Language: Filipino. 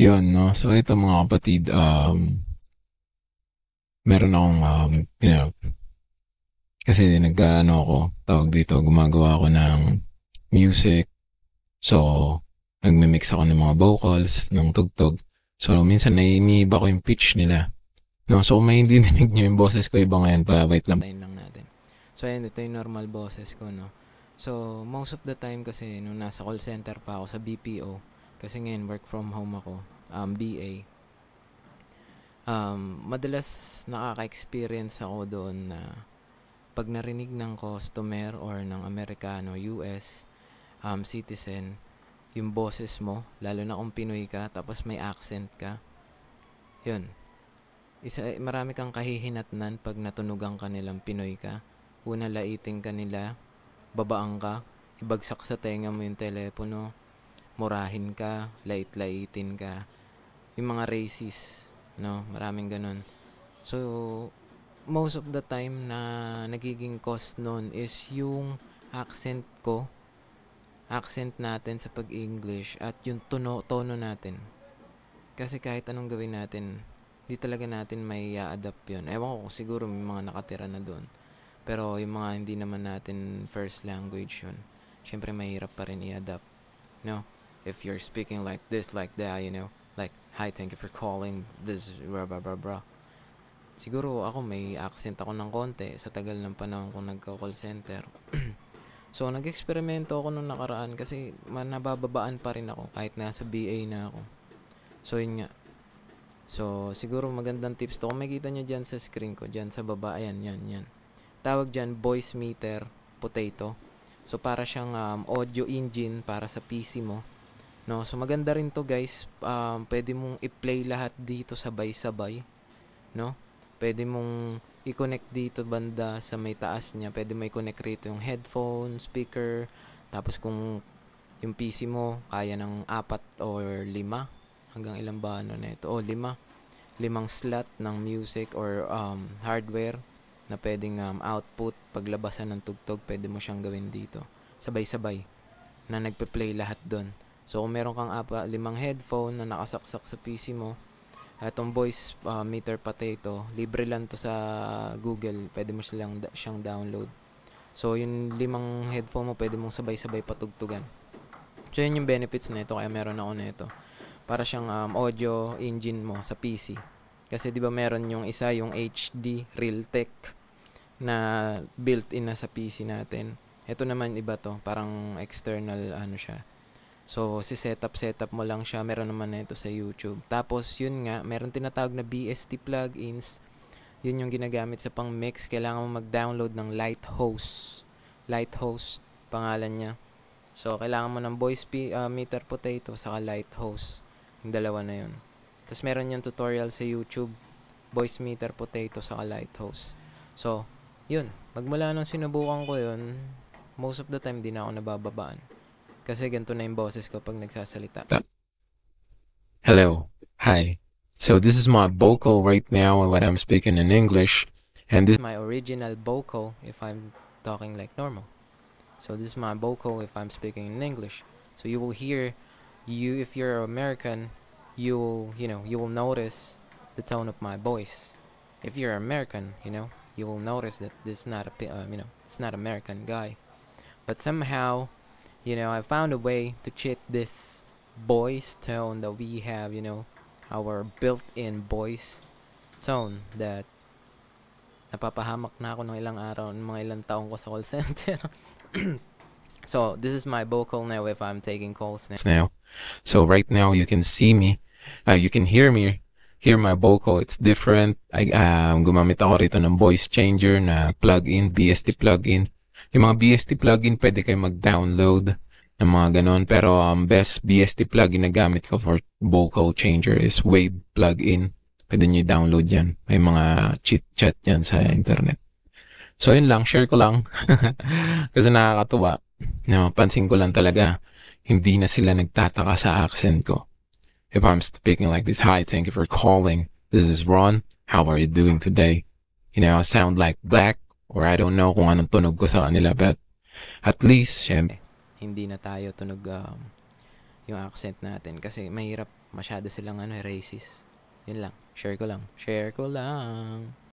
Yun, no? So, ito mga kapatid, um, meron akong, um, you know, kasi nagkaano ako, tawag dito, gumagawa ako ng music. So, nagme-mix ako ng mga vocals, ng tugtog. So, minsan naiiniba ko yung pitch nila. No? So, kung may hindi dinig nyo yung boses ko, iba ngayon pa, wait lang. Tayin lang natin. So, ayun, ito yung normal boses ko, no? So, most of the time kasi, nung nasa call center pa ako sa BPO, kasi ngayon, work from home ako. Um, BA. Um, madalas nakaka-experience ako doon na pag narinig ng customer or ng Amerikano, US, um, citizen, yung boses mo, lalo na kung Pinoy ka, tapos may accent ka, yun. Isa, eh, marami kang kahihinatnan pag natunugan ka Pinoy ka. Una, laiting ka babaang ka, ibagsak sa tenga mo yung telepono, murahin ka, light-lightin ka. Yung mga racist, no? Maraming ganun. So, most of the time na nagiging cause noon is yung accent ko, accent natin sa pag-English at yung tono, tono natin. Kasi kahit anong gawin natin, hindi talaga natin may adapt yun. Ewan ko siguro may mga nakatira na doon. Pero yung mga hindi naman natin first language yun, syempre mahirap pa rin i-adapt. No? if you're speaking like this, like that, you know. Like, hi, thank you for calling, this, blah, blah, blah, blah. Siguro ako may accent ako ng konti sa tagal ng panahon ko nagka-call center. so, nag-eksperimento ako nung nakaraan kasi nabababaan pa rin ako kahit nasa BA na ako. So, yun nga. So, siguro magandang tips to. Kung makita nyo dyan sa screen ko, dyan sa baba, ayan, yan, yan. Tawag dyan, voice meter potato. So, para siyang um, audio engine para sa PC mo No, so maganda rin 'to, guys. Um, pwede mong i-play lahat dito sabay-sabay, no? Pwede mong i-connect dito banda sa may taas niya. Pwede mo i-connect rito yung headphone, speaker, tapos kung yung PC mo kaya ng apat or lima hanggang ilang ba ano na ito? Oh, lima. Limang slot ng music or um, hardware na pwedeng um, output paglabasan ng tugtog, pwede mo siyang gawin dito. Sabay-sabay na nagpe-play lahat doon. So kung meron kang apa, limang headphone na nakasaksak sa PC mo, itong voice uh, meter pati ito, libre lang to sa Google, pwede mo silang, siyang download. So yung limang headphone mo, pwede mong sabay-sabay patugtugan. So yun yung benefits nito kaya meron ako nito. Para siyang um, audio engine mo sa PC. Kasi 'di ba meron yung isa yung HD Realtek na built-in na sa PC natin. Ito naman iba to, parang external ano siya. So, si setup setup mo lang siya. Meron naman na ito sa YouTube. Tapos, yun nga, meron tinatawag na BST plugins. Yun yung ginagamit sa pang-mix. Kailangan mo mag-download ng Lighthouse. Lighthouse, pangalan niya. So, kailangan mo ng voice p- uh, ah, meter potato saka Lighthouse. Yung dalawa na yun. Tapos, meron yung tutorial sa YouTube. Voice meter potato saka Lighthouse. So, yun. Magmula nung sinubukan ko yun, most of the time, din ako nabababaan. Kasi ganito na yung boses ko pag nagsasalita. Hello. Hi. So this is my vocal right now when I'm speaking in English. And this is my original vocal if I'm talking like normal. So this is my vocal if I'm speaking in English. So you will hear you if you're American, you will, you know, you will notice the tone of my voice. If you're American, you know, you will notice that this is not a, um, you know, it's not American guy. But somehow you know, I found a way to cheat this voice tone that we have, you know, our built-in voice tone that napapahamak na ako ng ilang araw, mga ilang taong ko sa call center. so, this is my vocal now if I'm taking calls now. now. So, right now, you can see me. Uh, you can hear me. Hear my vocal. It's different. I, um, gumamit ako rito ng voice changer na plug-in, BST plug-in. Yung mga BST plugin pwede kayo mag-download ng mga ganon. Pero ang um, best BST plugin na gamit ko for vocal changer is Wave plugin. Pwede nyo download yan. May mga cheat chat yan sa internet. So, yun lang. Share ko lang. Kasi nakakatuwa. Napansin ko lang talaga. Hindi na sila nagtataka sa accent ko. If I'm speaking like this, hi, thank you for calling. This is Ron. How are you doing today? You know, I sound like black. Or I don't know kung anong tunog ko sa kanila. But at least, syempre. Hindi na tayo tunog um, yung accent natin. Kasi mahirap masyado silang ano, eh, racist. Yun lang. Share ko lang. Share ko lang.